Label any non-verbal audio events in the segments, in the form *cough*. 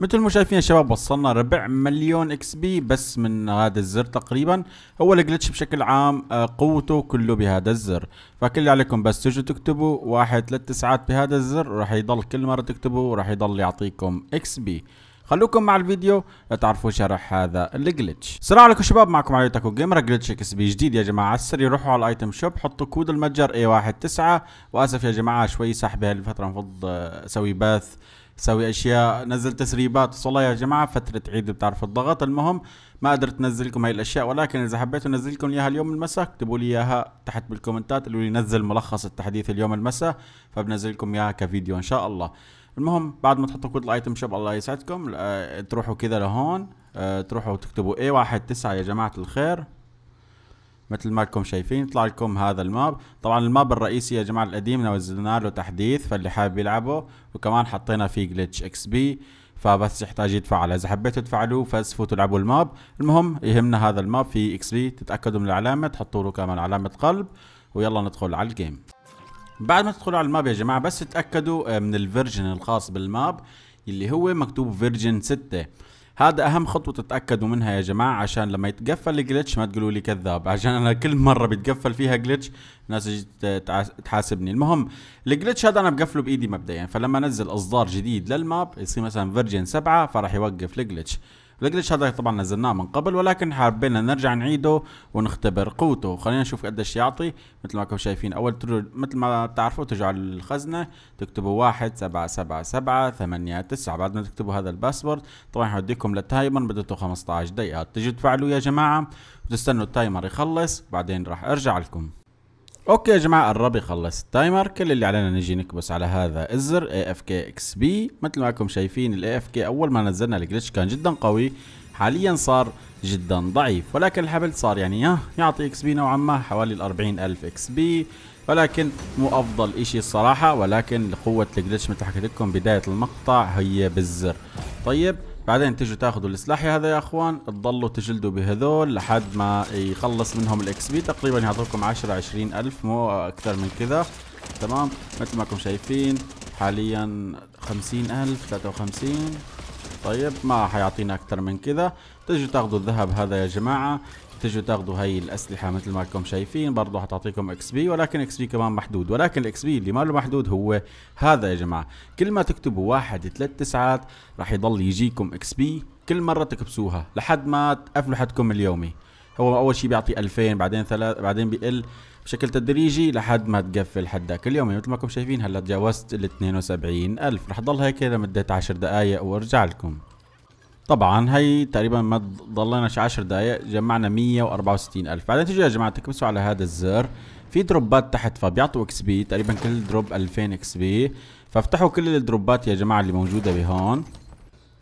مثل ما شايفين يا شباب وصلنا ربع مليون اكس بي بس من هذا الزر تقريبا هو الجلتش بشكل عام آه، قوته كله بهذا الزر فكل اللي عليكم بس تجوا تكتبوا واحد ثلاث تسعات بهذا الزر راح يضل كل مرة تكتبوا راح يضل يعطيكم اكس بي خلوكم مع الفيديو لتعرفوا شرح هذا الجلتش السلام عليكم شباب معكم علي تاكو جيمر جلتش اكس بي جديد يا جماعه السري روحوا على الايتم شوب حطوا كود المتجر اي 19 واسف يا جماعه شوي سحبي هالفتره المفروض اسوي باث سوي اشياء نزل تسريبات والله يا جماعه فتره عيد بتعرفوا الضغط المهم ما قدرت انزل لكم هاي الاشياء ولكن اذا حبيتوا انزل لكم اياها اليوم المساء اكتبوا لي اياها تحت بالكومنتات اللي ينزل نزل ملخص التحديث اليوم المساء فبنزل لكم اياها كفيديو ان شاء الله المهم بعد ما تحطوا كود الايتم شوب الله يسعدكم آه، تروحوا كذا لهون آه، تروحوا تكتبوا اي واحد تسعة يا جماعة الخير مثل ما لكم شايفين يطلع لكم هذا الماب طبعا الماب الرئيسي يا جماعة القديم نزلنا له تحديث فاللي حابب يلعبه وكمان حطينا فيه جلتش اكس بي فبس يحتاج يدفع اذا حبيتوا تفعلوا فاز فوتوا العبوا الماب المهم يهمنا هذا الماب في اكس بي تتاكدوا من العلامه تحطوا له كمان علامه قلب ويلا ندخل على الجيم بعد ما تدخلوا على الماب يا جماعه بس تاكدوا آه، من الفيرجن الخاص بالماب اللي هو مكتوب فيرجن 6 هذا اهم خطوه تتاكدوا منها يا جماعه عشان لما يتقفل الجلتش ما تقولوا لي كذاب *laughs* عشان انا كل مره بيتقفل فيها جلتش ناس تجي تحاسبني المهم الجلتش هذا انا بقفله بايدي مبدئيا فلما انزل اصدار جديد للماب يصير مثلا فيرجن 7 فراح يوقف الجلتش الجلتش هذا طبعا نزلناه من قبل ولكن حابين نرجع نعيده ونختبر قوته خلينا نشوف قديش يعطي مثل ما كنتم شايفين اول ترو مثل ما بتعرفوا ترجعوا للخزنه تكتبوا واحد سبعة سبعة سبعة ثمانية تسعة بعد ما تكتبوا هذا الباسورد طبعا حوديكم للتايمر مدته 15 دقيقة تجوا تفعلوا يا جماعة وتستنوا التايمر يخلص بعدين راح ارجع لكم اوكي يا جماعه قرب يخلص التايمر كل اللي علينا نجي نكبس على هذا الزر اي اف كي اكس بي مثل ما راكم شايفين الاي اف كي اول ما نزلنا الجلتش كان جدا قوي حاليا صار جدا ضعيف ولكن الحبل صار يعني يعطي اكس بي نوعا ما حوالي ال 40000 اكس بي ولكن مو افضل اشي الصراحه ولكن قوه الجلتش مثل حكيت لكم بدايه المقطع هي بالزر طيب بعدين تجوا تاخذوا السلاح هذا يا اخوان تضلوا تجلدوا بهذول لحد ما يخلص منهم الاكس بي تقريبا يعطوكم 10 20 الف مو اكثر من كذا تمام مثل ما شايفين حاليا 50000 53 طيب ما حيعطينا اكثر من كذا تجوا تاخذوا الذهب هذا يا جماعه تجوا تاخذوا هاي الاسلحه مثل ما راكم شايفين برضه حتعطيكم اكس بي ولكن اكس بي كمان محدود ولكن الاكس بي اللي ما له محدود هو هذا يا جماعه كل ما تكتبوا واحد ثلاث تسعات راح يضل يجيكم اكس بي كل مره تكبسوها لحد ما تقفلوا حدكم اليومي هو اول شيء بيعطي 2000 بعدين ثلاث بعدين بيقل بشكل تدريجي لحد ما تقفل حدك اليومي مثل ما كنتم شايفين هلا تجاوزت ال 72000 رح ضل هيك لمده 10 دقائق وارجع لكم طبعا هي تقريبا ما ضلناش 10 دقائق جمعنا 164 الف بعدين تجي يا جماعه تكبسوا على هذا الزر في دروبات تحت فبيعطوا اكس بي تقريبا كل دروب 2000 اكس بي فافتحوا كل الدروبات يا جماعه اللي موجوده بهون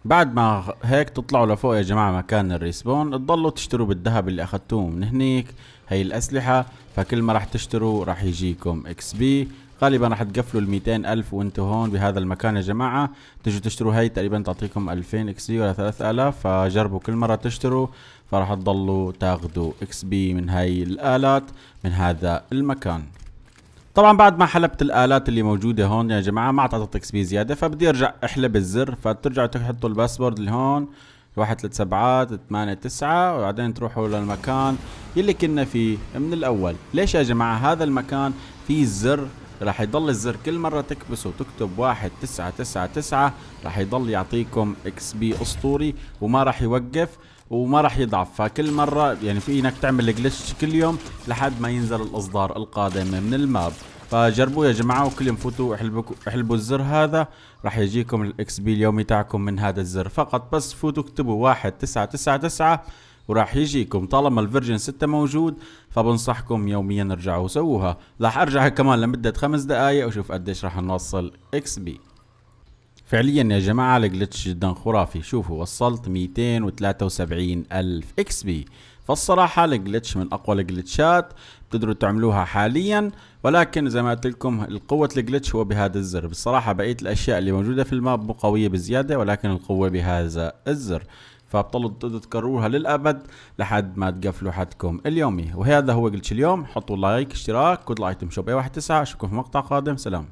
بعد ما هيك تطلعوا لفوق يا جماعه مكان الريسبون تضلوا تشتروا بالذهب اللي اخذتوه من هنيك هي الاسلحه فكل ما راح تشتروا راح يجيكم اكس بي غالبا راح تقفلوا ال 200000 وانتوا هون بهذا المكان يا جماعه تجوا تشتروا هاي تقريبا تعطيكم 2000 اكس بي ولا 3000 فجربوا كل مره تشتروا فراح تضلوا تاخذوا اكس بي من هاي الالات من هذا المكان طبعا بعد ما حلبت الالات اللي موجوده هون يا جماعه ما عطت اكس بي زياده فبدي ارجع احلب الزر فترجعوا تحطوا الباسورد اللي هون واحد ثلاث سبعات ثمانية تسعة وبعدين تروحوا للمكان يلي كنا فيه من الأول ليش يا جماعة هذا المكان فيه زر راح يضل الزر كل مره تكبسه وتكتب 1999 راح يضل يعطيكم اكس بي اسطوري وما راح يوقف وما راح يضعف فكل مره يعني في انك تعمل جلتش كل يوم لحد ما ينزل الاصدار القادم من الماب فجربوه يا جماعه وكل يوم فوتوا احلبوا الزر هذا راح يجيكم الاكس بي اليومي تاعكم من هذا الزر فقط بس فوتوا اكتبوا 1999 وراح يجيكم طالما الفيرجن 6 موجود فبنصحكم يوميا ارجعوا وسووها راح ارجع كمان لمدة خمس دقايق وشوف قديش راح نوصل اكس بي فعليا يا جماعة الجلتش جدا خرافي شوفوا وصلت 273 ألف اكس بي فالصراحة الجلتش من أقوى الجلتشات بتقدروا تعملوها حاليا ولكن زي ما قلت لكم قوة الجلتش هو بهذا الزر بصراحة بقية الأشياء اللي موجودة في الماب مو قوية بزيادة ولكن القوة بهذا الزر فبطلوا تكرروها للابد لحد ما تقفلوا حدكم اليومي وهذا هو قلتش اليوم حطوا لايك اشتراك كود الايتم شوب اي تسعة اشوفكم في مقطع قادم سلام